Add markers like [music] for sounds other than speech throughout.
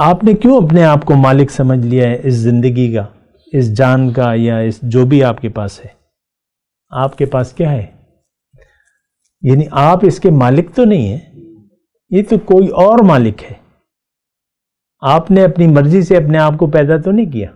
आपने क्यों अपने आप को मालिक समझ लिया है इस ज़िंदगी का इस जान का या इस जो भी आपके पास है आपके पास क्या है यानी आप इसके मालिक तो नहीं है ये तो कोई और मालिक है आपने अपनी मर्जी से अपने आप को पैदा तो नहीं किया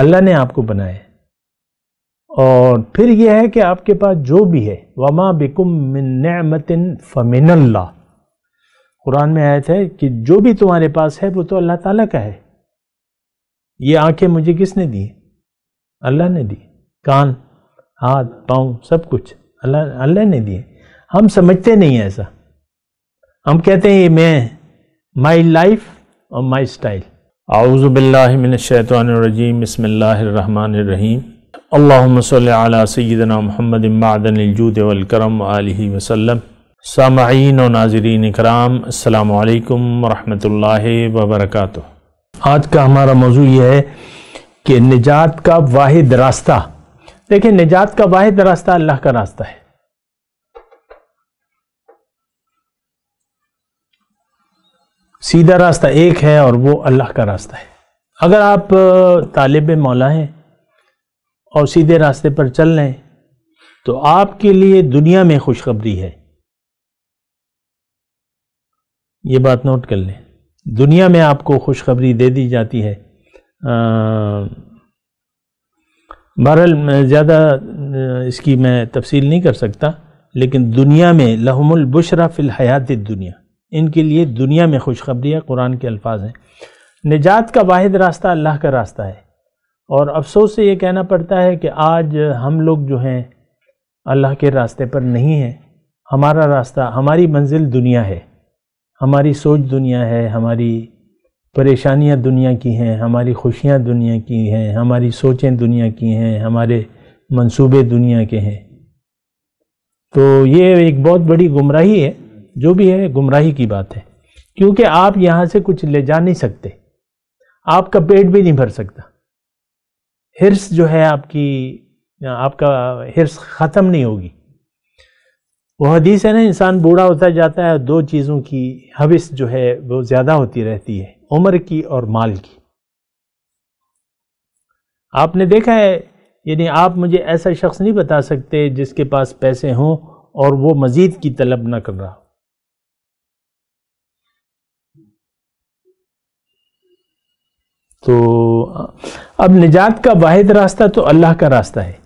अल्लाह ने आपको बनाया और फिर यह है कि आपके पास जो भी है वमा बिकुम मिन फमिन अल्लाह कुरान में आयत है कि जो भी तुम्हारे पास है वो तो अल्लाह ताला का है ये आंखें मुझे किसने दी अल्लाह ने दी कान हाथ पाँव सब कुछ अल्लाह अल्लाह ने दिए हम समझते नहीं हैं ऐसा हम कहते हैं ये मैं माई लाइफ और माई स्टाइल आउज़बिल्लिमिनशैतरजीम बसमीम अल्लाम सैदना महमद मादनजूद वलकरम आलि वसलम सामाइन और नाजरीन कराम अलकम वरम वबरक आज का हमारा मौजू यह है कि निजात का वाद रास्ता देखिए निजात का वाद रास्ता अल्लाह का रास्ता है सीधा रास्ता एक है और वो अल्लाह का रास्ता है अगर आप तालब मौला हैं और सीधे रास्ते पर चल रहे हैं तो आपके लिए दुनिया में खुशखबरी है ये बात नोट कर लें दुनिया में आपको खुशखबरी दे दी जाती है बहरहाल ज़्यादा इसकी मैं तफसील नहीं कर सकता लेकिन दुनिया में लहमुल बुशरा फिल हयात दुनिया इनके लिए दुनिया में खुशखबरी है कुरान के अल्फाज हैं निजात का वाहिद रास्ता अल्लाह का रास्ता है और अफसोस से ये कहना पड़ता है कि आज हम लोग जो हैं अल्लाह के रास्ते पर नहीं हैं हमारा रास्ता हमारी मंजिल दुनिया है हमारी सोच दुनिया है हमारी परेशानियां दुनिया की हैं हमारी खुशियां दुनिया की हैं हमारी सोचें दुनिया की हैं हमारे मंसूबे दुनिया के हैं तो ये एक बहुत बड़ी गुमराही है जो भी है गुमराही की बात है क्योंकि आप यहाँ से कुछ ले जा नहीं सकते आपका पेट भी नहीं भर सकता हिर्स जो है आपकी आपका हिर्स ख़त्म नहीं होगी वो हदीस है ना इंसान बूढ़ा होता जाता है दो चीज़ों की हविस जो है वो ज़्यादा होती रहती है उम्र की और माल की आपने देखा है यानी आप मुझे ऐसा शख्स नहीं बता सकते जिसके पास पैसे हों और वो मज़ीद की तलब ना कर रहा हो तो अब निजात का वाहिद रास्ता तो अल्लाह का रास्ता है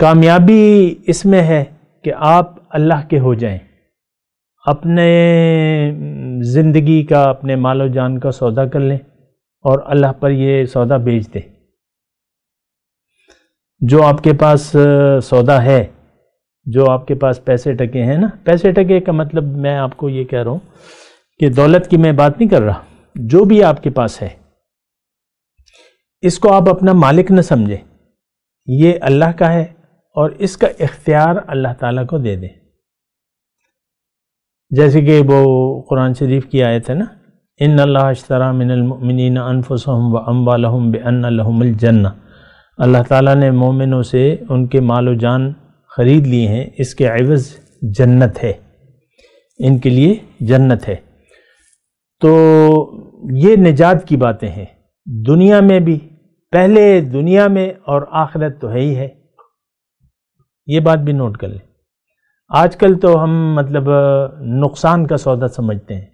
कामयाबी इसमें है कि आप अल्लाह के हो जाएं अपने ज़िंदगी का अपने मालो जान का सौदा कर लें और अल्लाह पर ये सौदा बेच दें जो आपके पास सौदा है जो आपके पास पैसे टके हैं ना पैसे टके का मतलब मैं आपको ये कह रहा हूँ कि दौलत की मैं बात नहीं कर रहा जो भी आपके पास है इसको आप अपना मालिक न समझें ये अल्लाह का है और इसका इख्तियार अल्लाह ताला को दे दें जैसे कि वो कुरान शरीफ की आयत है ना इन अल्लाह मिनमिन अनफसम व अम्बालहम बन्नजन्ना अल्लाह ताला ने मोमिनों से उनके माल जान ख़रीद लिए हैं इसके अवज़ जन्नत है इनके लिए जन्नत है तो ये निजात की बातें हैं दुनिया में भी पहले दुनिया में और आखिरत तो है ही है ये बात भी नोट कर लें आजकल तो हम मतलब नुकसान का सौदा समझते हैं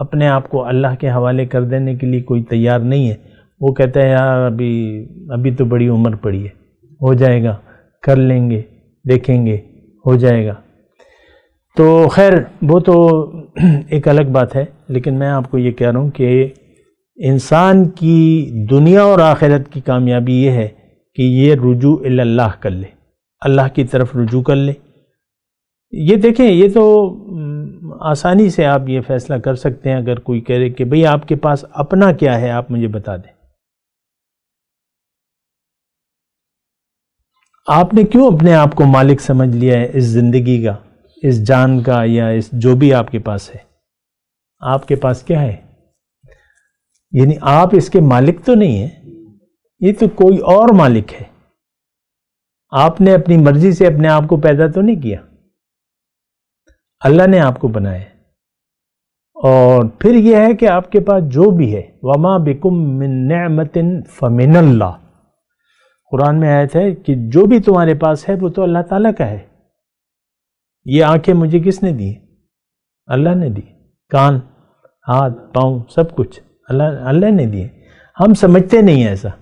अपने आप को अल्लाह के हवाले कर देने के लिए कोई तैयार नहीं है वो कहते हैं यार अभी अभी तो बड़ी उम्र पड़ी है हो जाएगा कर लेंगे देखेंगे हो जाएगा तो खैर वो तो [clears throat] एक अलग बात है लेकिन मैं आपको ये कह रहा हूँ कि इंसान की दुनिया और आखिरत की कामयाबी ये है कि ये रुजू अल्लाह कर ले अल्लाह की तरफ रुजू कर ले ये देखें ये तो आसानी से आप ये फैसला कर सकते हैं अगर कोई कह रहे कि भाई आपके पास अपना क्या है आप मुझे बता दें आपने क्यों अपने आप को मालिक समझ लिया है इस ज़िंदगी का इस जान का या इस जो भी आपके पास है आपके पास क्या है यानी आप इसके मालिक तो नहीं है ये तो कोई और मालिक है आपने अपनी मर्जी से अपने आप को पैदा तो नहीं किया अल्लाह ने आपको बनाया और फिर यह है कि आपके पास जो भी है वमा बिकुम मिनमतिन फ़मिन कुरान में आयत है कि जो भी तुम्हारे पास है वो तो अल्लाह ताला का है ये आंखें मुझे किसने दी अल्लाह ने दी कान हाथ पाँव सब कुछ अल्लाह अल्लाह ने दिए हम समझते नहीं हैं ऐसा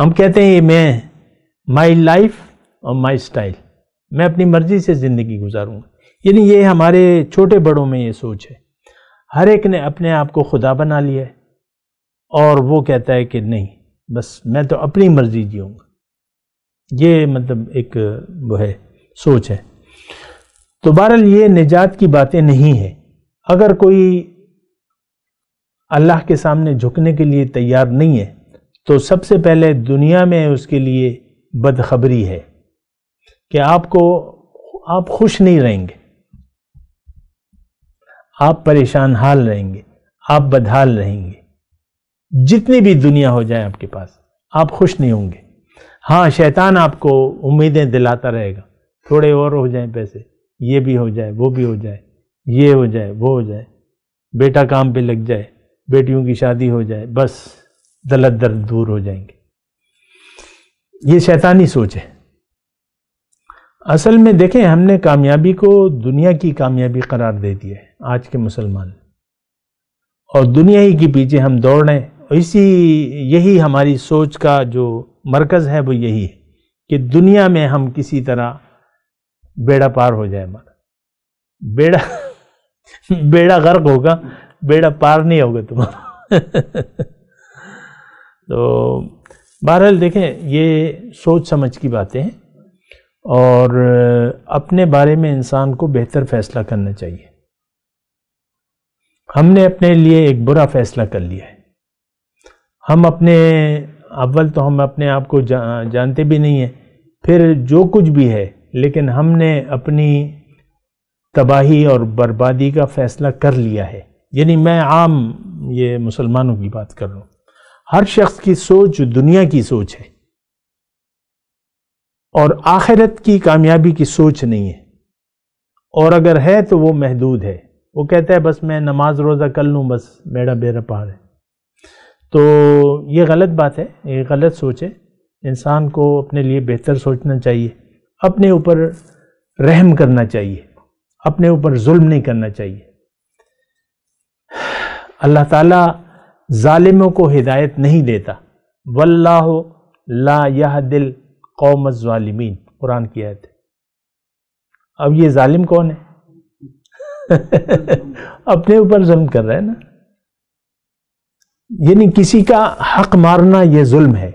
हम कहते हैं ये मैं माई लाइफ और माई स्टाइल मैं अपनी मर्जी से ज़िंदगी गुजारूंगा यानी ये हमारे छोटे बड़ों में ये सोच है हर एक ने अपने आप को खुदा बना लिया है और वो कहता है कि नहीं बस मैं तो अपनी मर्जी जीऊँगा ये मतलब एक वो है सोच है तो बहरहाल ये निजात की बातें नहीं है अगर कोई अल्लाह के सामने झुकने के लिए तैयार नहीं है तो सबसे पहले दुनिया में उसके लिए बदखबरी है कि आपको आप खुश नहीं रहेंगे आप परेशान हाल रहेंगे आप बदहाल रहेंगे जितनी भी दुनिया हो जाए आपके पास आप खुश नहीं होंगे हाँ शैतान आपको उम्मीदें दिलाता रहेगा थोड़े और हो जाए पैसे ये भी हो जाए वो भी हो जाए ये हो जाए वो हो जाए बेटा काम पे लग जाए बेटियों की शादी हो जाए बस दलत दर्द दूर हो जाएंगे ये शैतानी सोच है असल में देखें हमने कामयाबी को दुनिया की कामयाबी करार दे दिया है आज के मुसलमान और दुनिया ही के पीछे हम दौड़ रहे हैं इसी यही हमारी सोच का जो मरकज़ है वो यही है कि दुनिया में हम किसी तरह बेड़ा पार हो जाए हमारा बेड़ा [laughs] बेड़ा गर्क होगा बेड़ा पार नहीं होगा तुम्हारा [laughs] तो बहरहाल देखें ये सोच समझ की बातें हैं और अपने बारे में इंसान को बेहतर फैसला करना चाहिए हमने अपने लिए एक बुरा फैसला कर लिया है हम अपने अव्वल तो हम अपने आप को जा, जानते भी नहीं हैं फिर जो कुछ भी है लेकिन हमने अपनी तबाही और बर्बादी का फैसला कर लिया है यानी मैं आम ये मुसलमानों की बात कर रहा हूँ हर शख्स की सोच दुनिया की सोच है और आखिरत की कामयाबी की सोच नहीं है और अगर है तो वो महदूद है वो कहता है बस मैं नमाज रोज़ा कर लूँ बस मेरा बेरा पार है तो ये गलत बात है ये गलत सोच है इंसान को अपने लिए बेहतर सोचना चाहिए अपने ऊपर रहम करना चाहिए अपने ऊपर जुल्म नहीं करना चाहिए अल्लाह ताला ालिमों को हिदायत नहीं देता वल्लाह ला यह दिल कौम ालिमीन कुरान की आयत अब ये ालिम कौन है [laughs] अपने ऊपर जुल्म कर रहे हैं ना यानी किसी का हक मारना यह जुल्म है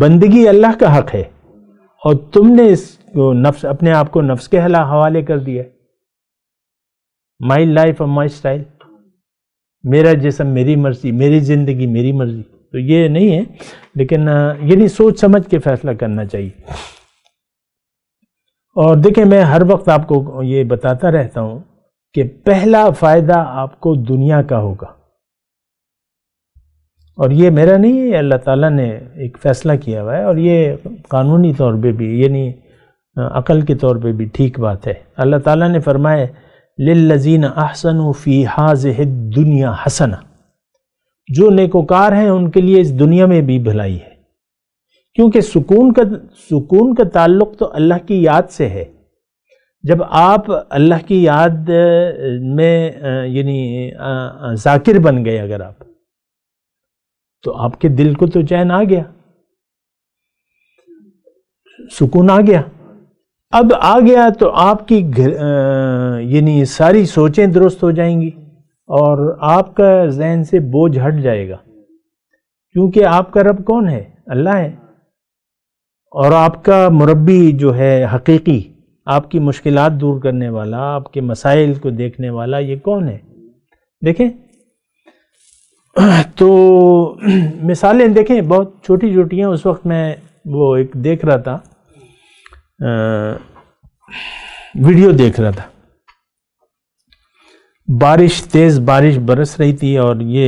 बंदगी अल्लाह का हक है और तुमने इस नफ्स अपने आप को नफ्स के हवाले कर दिया माई लाइफ और माई स्टाइल मेरा जिसम मेरी मर्जी मेरी ज़िंदगी मेरी मर्जी तो ये नहीं है लेकिन यानी सोच समझ के फैसला करना चाहिए और देखें मैं हर वक्त आपको ये बताता रहता हूँ कि पहला फायदा आपको दुनिया का होगा और ये मेरा नहीं है अल्लाह ताला ने एक फ़ैसला किया हुआ है और ये कानूनी तौर पे भी यानी अकल के तौर पे भी ठीक बात है अल्लाह ताला ने फरमाए लजीन अहसन फ़ी हाज दुनिया हसन जो नेकोकार हैं उनके लिए इस दुनिया में भी भलाई है क्योंकि सुकून का सुकून का ताल्लुक़ तो अल्लाह की याद से है जब आप अल्लाह की याद में यानी जाकिर बन गए अगर आप तो आपके दिल को तो चैन आ गया सुकून आ गया अब आ गया तो आपकी यानी सारी सोचें दुरुस्त हो जाएंगी और आपका जहन से बोझ हट जाएगा क्योंकि आपका रब कौन है अल्लाह है और आपका मुरबी जो है हकीकी आपकी मुश्किल दूर करने वाला आपके मसाइल को देखने वाला ये कौन है देखें तो मिसालें देखें बहुत छोटी छोटी हैं उस वक्त मैं वो एक देख रहा था आ, वीडियो देख रहा था बारिश तेज़ बारिश बरस रही थी और ये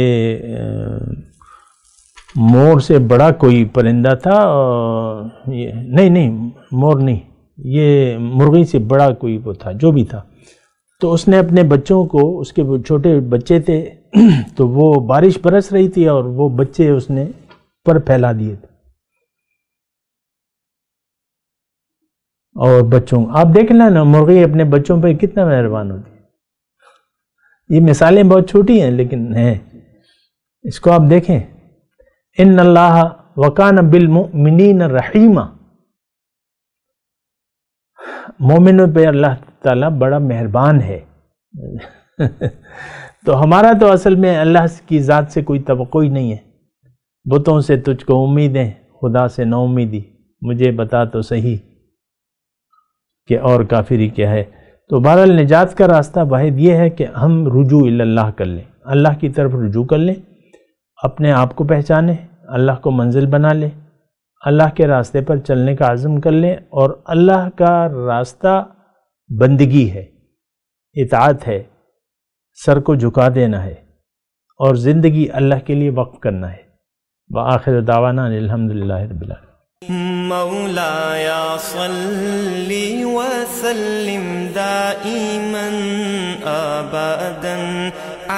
आ, मोर से बड़ा कोई परिंदा था और ये नहीं नहीं मोर नहीं ये मुर्गी से बड़ा कोई वो था जो भी था तो उसने अपने बच्चों को उसके छोटे बच्चे थे [clears throat] तो वो बारिश बरस रही थी और वो बच्चे उसने पर फैला दिए थे और बच्चों आप देख लें ना मुर्गी अपने बच्चों पर कितना मेहरबान होती है ये मिसालें बहुत छोटी हैं लेकिन हैं इसको आप देखें इन अल्लाह वकान बिल मिनीन रहीमा मोमिनों पे अल्लाह ताला बड़ा मेहरबान है [laughs] तो हमारा तो असल में अल्लाह की ज़ात से कोई तो ही नहीं है बुतों से तुझको उम्मीदें खुदा से उम्मीदी मुझे बता तो सही कि और काफिरी क्या है तो बहरहाल निजात का रास्ता वाहिद ये है कि हम रुजू अल्लाह कर लें अल्लाह की तरफ रुजू कर लें अपने आप को पहचानें अल्लाह को मंजिल बना लें अल्लाह के रास्ते पर चलने का आज़म कर लें और अल्लाह का रास्ता बंदगी है इतात है सर को झुका देना है और ज़िंदगी अल्लाह के लिए वक्फ करना है व आखिर दावाना अलहमदिल्ला مولاي صل وسلم دائما